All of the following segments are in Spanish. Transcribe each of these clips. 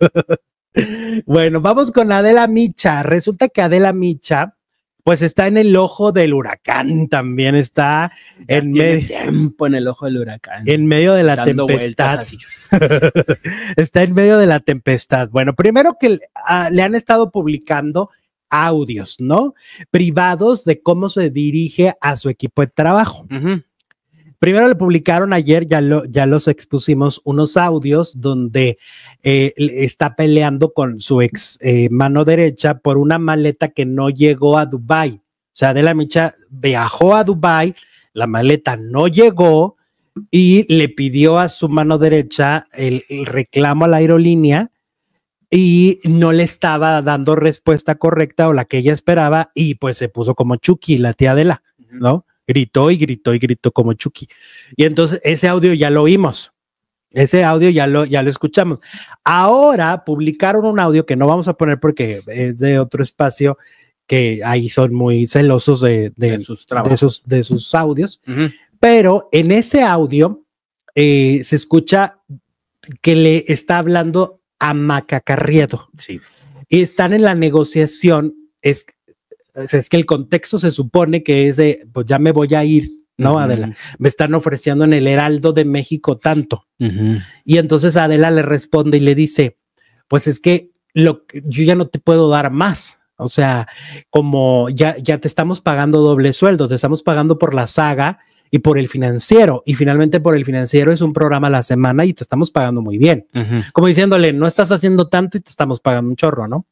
bueno, vamos con Adela Micha. Resulta que Adela Micha, pues está en el ojo del huracán, también está en medio tiempo en el ojo del huracán. En medio de la tempestad. está en medio de la tempestad. Bueno, primero que ah, le han estado publicando audios, ¿no? Privados de cómo se dirige a su equipo de trabajo. Primero le publicaron ayer, ya, los expusimos, unos audios donde eh, está peleando con su ex eh, mano derecha por una maleta que no llegó a Dubai. O sea, la Micha viajó a Dubai, la maleta no llegó y le pidió a su mano derecha el, reclamo a la aerolínea y no le estaba dando respuesta correcta o la que ella esperaba y pues se puso como Chucky, la tía Adela, ¿no? Gritó y gritó y gritó como Chucky. Y entonces ese audio ya lo oímos. Ese audio ya lo, ya lo escuchamos. Ahora publicaron un audio que no vamos a poner porque es de otro espacio que ahí son muy celosos de, sus, de de, sus, audios. Pero en ese audio eh, se escucha que le está hablando a Macacarrieto. Sí. Y están en la negociación. Es, es que el contexto se supone que es de, pues ya me voy a ir, ¿no, Adela? Me están ofreciendo en el Heraldo de México tanto. Y entonces Adela le responde y le dice, pues es que lo, yo ya no te puedo dar más. O sea, como ya, te estamos pagando doble sueldo, te estamos pagando por la saga y por el financiero. Y finalmente por el financiero es un programa a la semana y te estamos pagando muy bien. Como diciéndole, no estás haciendo tanto y te estamos pagando un chorro, ¿no?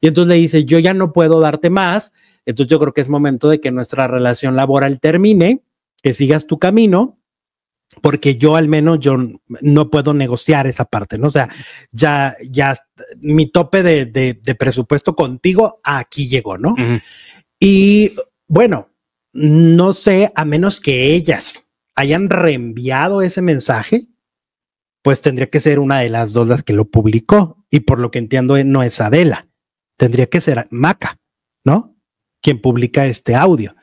Y entonces le dice, yo ya no puedo darte más, entonces yo creo que es momento de que nuestra relación laboral termine, que sigas tu camino, porque yo al menos yo no puedo negociar esa parte, ¿no? O sea, ya, ya mi tope de, presupuesto contigo aquí llegó, ¿no? Y bueno, no sé, a menos que ellas hayan reenviado ese mensaje, pues tendría que ser una de las dos las que lo publicó. Y por lo que entiendo, no es Adela tendría que ser Maca, ¿no? Quien publica este audio.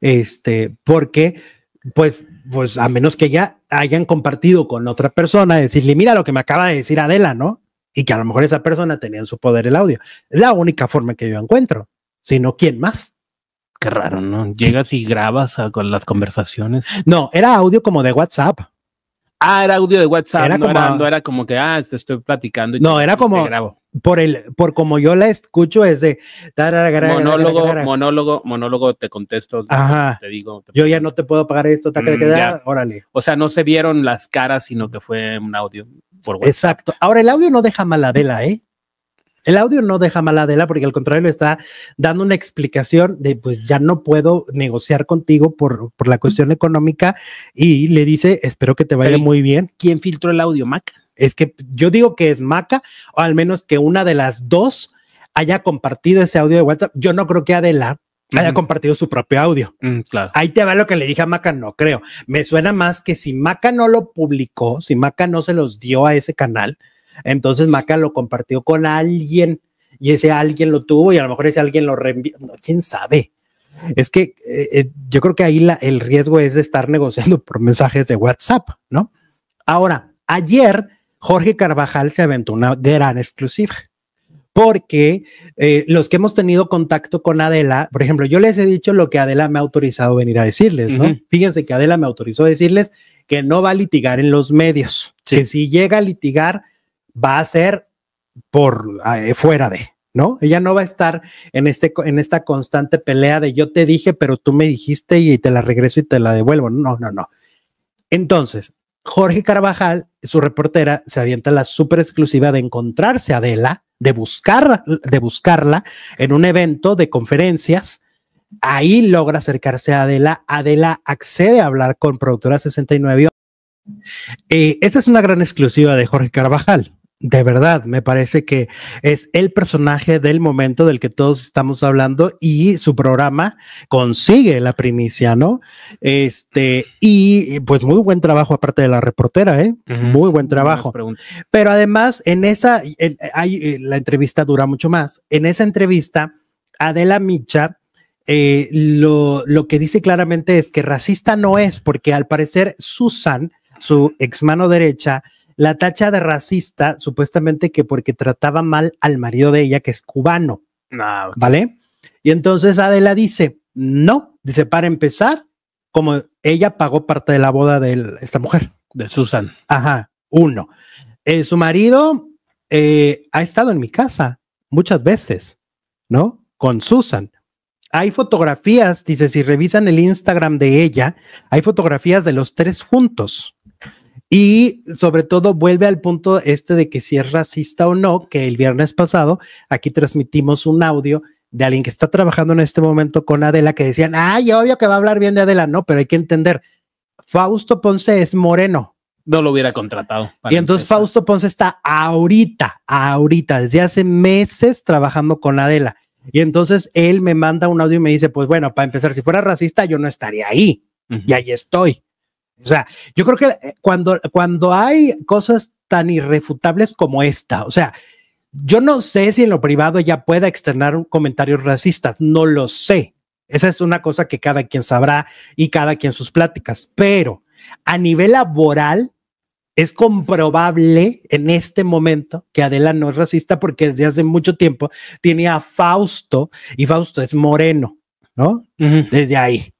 Este, porque, pues, pues a menos que ya hayan compartido con otra persona, decirle, mira lo que me acaba de decir Adela, ¿no? Y que a lo mejor esa persona tenía en su poder el audio. Es la única forma que yo encuentro, sino quién más. Qué raro, ¿no? Llegas y grabas ah, con las conversaciones. No, era audio como de WhatsApp. Ah, era audio de WhatsApp. no, era, como que, ah, te estoy platicando. Y no, era como, grabo por el, por como yo la escucho, es de monólogo, monólogo, monólogo, te contesto, te digo. yo ya no te puedo pagar esto, te mm, órale. O sea, no se vieron las caras, sino que fue un audio. Por Exacto. Ahora, el audio no deja maladela, ¿eh? El audio no deja mala porque al contrario está dando una explicación de pues ya no puedo negociar contigo por, por la cuestión económica y le dice espero que te vaya muy bien. ¿Quién filtró el audio, Maca? Es que yo digo que es Maca, o al menos que una de las dos haya compartido ese audio de WhatsApp. Yo no creo que Adela haya compartido su propio audio. Mm, claro. Ahí te va lo que le dije a Maca, no creo. Me suena más que si Maca no lo publicó, si Maca no se los dio a ese canal, entonces Maca lo compartió con alguien y ese alguien lo tuvo y a lo mejor ese alguien lo reenvió. No, ¿Quién sabe? Es que eh, eh, yo creo que ahí el riesgo es de estar negociando por mensajes de WhatsApp, ¿no? Ahora, ayer Jorge Carvajal se aventó una gran exclusiva, porque eh, los que hemos tenido contacto con Adela, por ejemplo, yo les he dicho lo que Adela me ha autorizado venir a decirles, ¿no? Fíjense que Adela me autorizó decirles que no va a litigar en los medios, que si llega a litigar va a ser por eh, fuera de, ¿no? Ella no va a estar en, este, en esta constante pelea de yo te dije, pero tú me dijiste y te la regreso y te la devuelvo. No, no, no. Entonces, Jorge Carvajal, su reportera, se avienta la super exclusiva de encontrarse a Adela, de, buscar, de buscarla en un evento de conferencias. Ahí logra acercarse a Adela. Adela accede a hablar con Productora 69. Eh, esta es una gran exclusiva de Jorge Carvajal de verdad, me parece que es el personaje del momento del que todos estamos hablando y su programa consigue la primicia, ¿no? Este, y pues muy buen trabajo aparte de la reportera, ¿eh? Muy buen trabajo. Pero además, en esa, eh, la entrevista dura mucho más. En esa entrevista, Adela Micha... Eh, lo, lo que dice claramente es que racista no es, porque al parecer Susan, su ex mano derecha, la tacha de racista, supuestamente que porque trataba mal al marido de ella, que es cubano. ¿Vale? Y entonces Adela dice, no, dice, para empezar, como ella pagó parte de la boda de esta mujer. De Susan. Ajá, uno. Eh, su marido eh, ha estado en mi casa muchas veces, ¿no? Con Susan. Hay fotografías, dice, si revisan el Instagram de ella, hay fotografías de los tres juntos. Y sobre todo vuelve al punto este de que si es racista o no, que el viernes pasado aquí transmitimos un audio de alguien que está trabajando en este momento con Adela que decían, ay, obvio que va a hablar bien de Adela, no, pero hay que entender, Fausto Ponce es moreno. No lo hubiera contratado. Y entonces Fausto Ponce está ahorita, ahorita, desde hace meses trabajando con Adela. Y entonces él me manda un audio y me dice, pues bueno, para empezar, si fuera racista, yo no estaría ahí. Y ahí estoy. O sea, yo creo que eh, cuando, cuando hay cosas tan irrefutables como esta, o sea, yo no sé si en lo privado ella pueda externar comentarios racistas, no lo sé. Esa es una cosa que cada quien sabrá y cada quien sus pláticas, pero a nivel laboral es comprobable en este momento que Adela no es racista porque desde hace mucho tiempo tenía a Fausto y Fausto es moreno, ¿no? Desde ahí.